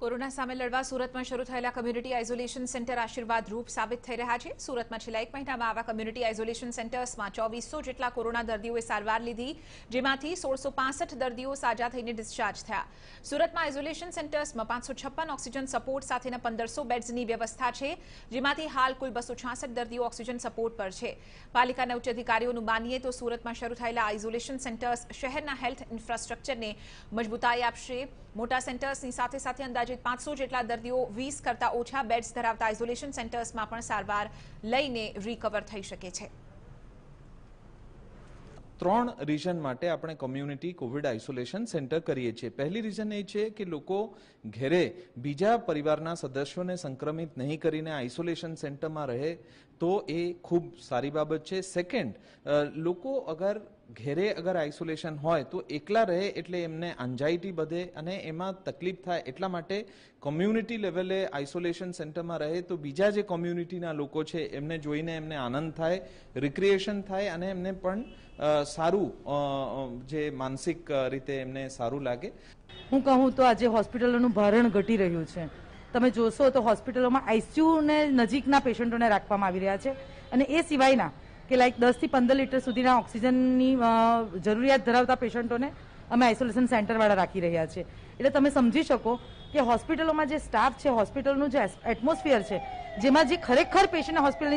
corona સામે લડવા સુરતમાં શરૂ થયેલા કમ્યુનિટી આઇસોલેશન સેન્ટર આશીર્વાદ રૂપ સાબિત થઈ રહ્યા છે સુરતમાં છેલ્લા એક મહિનામાં આવા કમ્યુનિટી આઇસોલેશન સેન્ટર્સમાં ચોવીસો જેટલા કોરોના દર્દીઓએ સારવાર લીધી જેમાંથી સોળસો દર્દીઓ સાજા થઈને ડિસ્ચાર્જ થયા સુરતમાં આઇસોલેશન સેન્ટર્સમાં પાંચસો ઓક્સિજન સપોર્ટ સાથેના પંદરસો બેડ્સની વ્યવસ્થા છે જેમાંથી હાલ કુલ બસો દર્દીઓ ઓક્સિજન સપોર્ટ પર છે પાલિકાના ઉચ્ચ અધિકારીઓનું માનીએ તો સુરતમાં શરૂ થયેલા આઇસોલેશન સેન્ટર્સ શહેરના હેલ્થ ઇન્ફ્રાસ્ટ્રક્ચરને મજબૂતાઈ આપશે મોટા સેન્ટર્સની સાથે સાથે અંદાજ અંદાજિત પાંચસો જેટલા દર્દીઓ વીસ કરતા ઓછા બેડ્સ ધરાવતા આઇસોલેશન સેન્ટર્સમાં પણ સારવાર લઈને રિકવર થઈ શકે છે ત્રણ રીઝન માટે આપણે કોમ્યુનિટી કોવિડ આઇસોલેશન સેન્ટર કરીએ છીએ પહેલી રીઝન એ છે કે લોકો ઘેરે બીજા પરિવારના સદસ્યોને સંક્રમિત નહીં કરીને આઇસોલેશન સેન્ટરમાં રહે તો એ ખૂબ સારી બાબત છે સેકન્ડ લોકો અગર ઘેરે અગર આઇસોલેશન હોય તો એકલા રહે એટલે એમને એન્ઝાયટી વધે અને એમાં તકલીફ થાય એટલા માટે કોમ્યુનિટી લેવલે આઇસોલેશન સેન્ટરમાં રહે તો બીજા જે કોમ્યુનિટીના લોકો છે એમને જોઈને એમને આનંદ થાય રિક્રિએશન થાય અને એમને પણ સારું જે માનસિક રીતે એમને સારું લાગે હું કહું તો આજે હોસ્પિટલોનું ભારણ ઘટી રહ્યું છે તમે જોશો તો હોસ્પિટલોમાં આઈસીયુને નજીકના પેશન્ટોને રાખવામાં આવી રહ્યા છે અને એ સિવાયના કે લાઈક દસથી પંદર લીટર સુધીના ઓક્સિજનની જરૂરિયાત ધરાવતા પેશન્ટોને અમે આઇસોલેશન સેન્ટરવાળા રાખી રહ્યા છીએ એટલે તમે સમજી શકો કે હોસ્પિટલોમાં જે સ્ટાફ છે હોસ્પિટલનું જે એટમોસ્ફિયર છે જેમાં જે ખરેખર પેશન્ટ હોસ્પિટલની